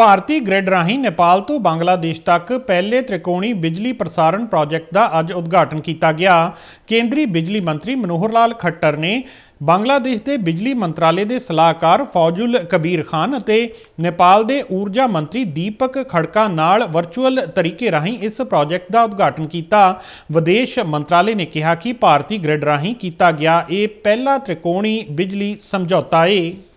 ਭਾਰਤੀ grid ਰਾਹੀਂ ਨੇਪਾਲ ਤੋਂ ਬੰਗਲਾਦੇਸ਼ ਤੱਕ ਪਹਿਲੇ ਤ੍ਰਿਕੋਣੀ ਬਿਜਲੀ ਪ੍ਰਸਾਰਣ ਪ੍ਰੋਜੈਕਟ ਦਾ ਅੱਜ ਉਦਘਾਟਨ ਕੀਤਾ ਗਿਆ ਕੇਂਦਰੀ ਬਿਜਲੀ ਮੰਤਰੀ ਮਨੋਹਰ ਲਾਲ ਖੱਟਰ ਨੇ ਬੰਗਲਾਦੇਸ਼ ਦੇ ਬਿਜਲੀ ਮੰਤਰਾਲੇ ਦੇ ਸਲਾਹਕਾਰ ਫੌਜੁਲ ਕਬੀਰ ਖਾਨ ਅਤੇ ਨੇਪਾਲ ਦੇ ਊਰਜਾ ਮੰਤਰੀ ਦੀਪਕ ਖੜਕਾ ਨਾਲ ਵਰਚੁਅਲ ਤਰੀਕੇ ਰਾਹੀਂ ਇਸ ਪ੍ਰੋਜੈਕਟ ਦਾ ਉਦਘਾਟਨ ਕੀਤਾ ਵਿਦੇਸ਼ ਮੰਤਰਾਲੇ ਨੇ ਕਿਹਾ ਕਿ ਭਾਰਤੀ ਗ੍ਰਿਡ ਰਾਹੀਂ ਕੀਤਾ ਗਿਆ ਇਹ ਪਹਿਲਾ ਤ੍ਰਿਕੋਣੀ ਬਿਜਲੀ ਸਮਝੌਤਾ ਹੈ